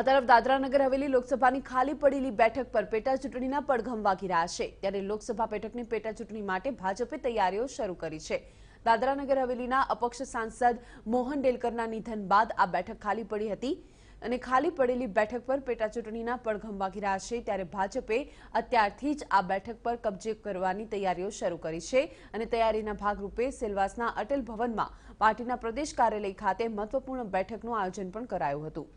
આ તરફ દાદરાનગર હવેલી લોકસભાની ખાલી પડેલી બેઠક પર પેટા ચૂંટણીના પડઘમ વાગી રહ્યા છે ત્યારે લોકસભા બેઠકની પેટા ચૂંટણી માટે ભાજપે તૈયારીઓ શરૂ કરી છે દાદરાનગર હવેલીના અપક્ષ સાંસદ મોહન ડેલકરના નિધન બાદ આ બેઠક ખાલી પડી હતી અને ખાલી પડેલી બેઠક પર પેટા ચૂંટણીના પડઘમ વાગી રહ્યા છે ત્યારે ભાજપે અત્યારથી જ આ બેઠક પર કબજે કરવાની તૈયારીઓ શરૂ કરી છે અને તૈયારીના ભાગરૂપે સેલવાસના અટલ ભવનમાં પાર્ટીના પ્રદેશ કાર્યાલય ખાતે મહત્વપૂર્ણ બેઠકનું આયોજન પણ કરાયું હતું